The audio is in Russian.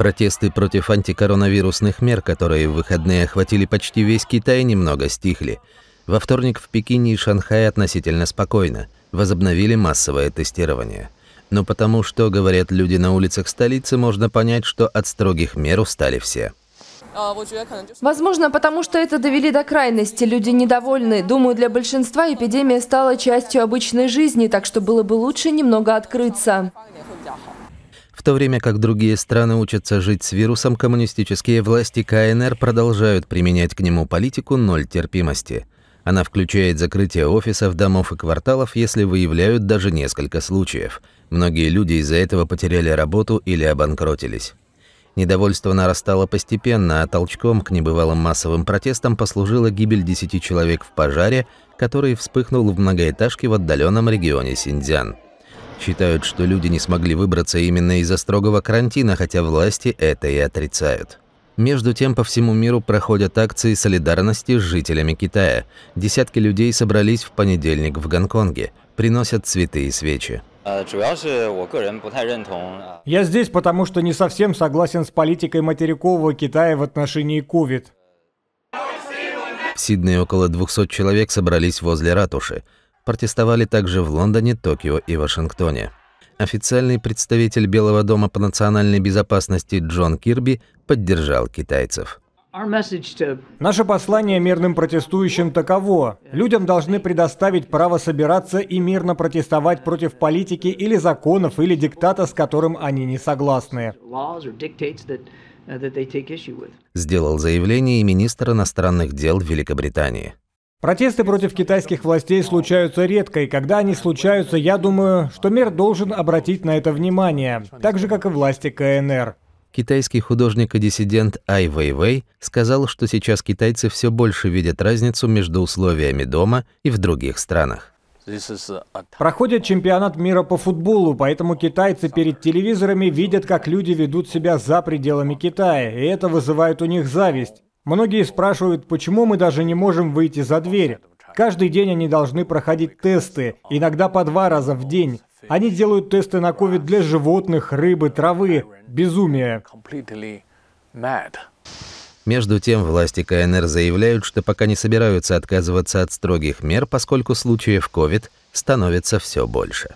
Протесты против антикоронавирусных мер, которые в выходные охватили почти весь Китай, немного стихли. Во вторник в Пекине и Шанхае относительно спокойно. Возобновили массовое тестирование. Но потому что, говорят люди на улицах столицы, можно понять, что от строгих мер устали все. Возможно, потому что это довели до крайности. Люди недовольны. Думаю, для большинства эпидемия стала частью обычной жизни, так что было бы лучше немного открыться. В то время как другие страны учатся жить с вирусом, коммунистические власти КНР продолжают применять к нему политику ноль терпимости. Она включает закрытие офисов, домов и кварталов, если выявляют даже несколько случаев. Многие люди из-за этого потеряли работу или обанкротились. Недовольство нарастало постепенно, а толчком к небывалым массовым протестам послужила гибель 10 человек в пожаре, который вспыхнул в многоэтажке в отдаленном регионе Синьцзян. Считают, что люди не смогли выбраться именно из-за строгого карантина, хотя власти это и отрицают. Между тем, по всему миру проходят акции солидарности с жителями Китая. Десятки людей собрались в понедельник в Гонконге, приносят цветы и свечи. А, а. Я здесь, потому что не совсем согласен с политикой материкового Китая в отношении COVID. В Сиднее около 200 человек собрались возле ратуши протестовали также в Лондоне, Токио и Вашингтоне. Официальный представитель Белого дома по национальной безопасности Джон Кирби поддержал китайцев. Наше послание мирным протестующим таково. Людям должны предоставить право собираться и мирно протестовать против политики или законов или диктата, с которым они не согласны. Uh, Сделал заявление и министр иностранных дел Великобритании. Протесты против китайских властей случаются редко, и когда они случаются, я думаю, что мир должен обратить на это внимание, так же, как и власти КНР. Китайский художник и диссидент Ай Вэйвэй сказал, что сейчас китайцы все больше видят разницу между условиями дома и в других странах. Проходит чемпионат мира по футболу, поэтому китайцы перед телевизорами видят, как люди ведут себя за пределами Китая, и это вызывает у них зависть. Многие спрашивают, почему мы даже не можем выйти за дверь. Каждый день они должны проходить тесты, иногда по два раза в день. Они делают тесты на ковид для животных, рыбы, травы. Безумие. Между тем, власти КНР заявляют, что пока не собираются отказываться от строгих мер, поскольку случаев COVID становится все больше.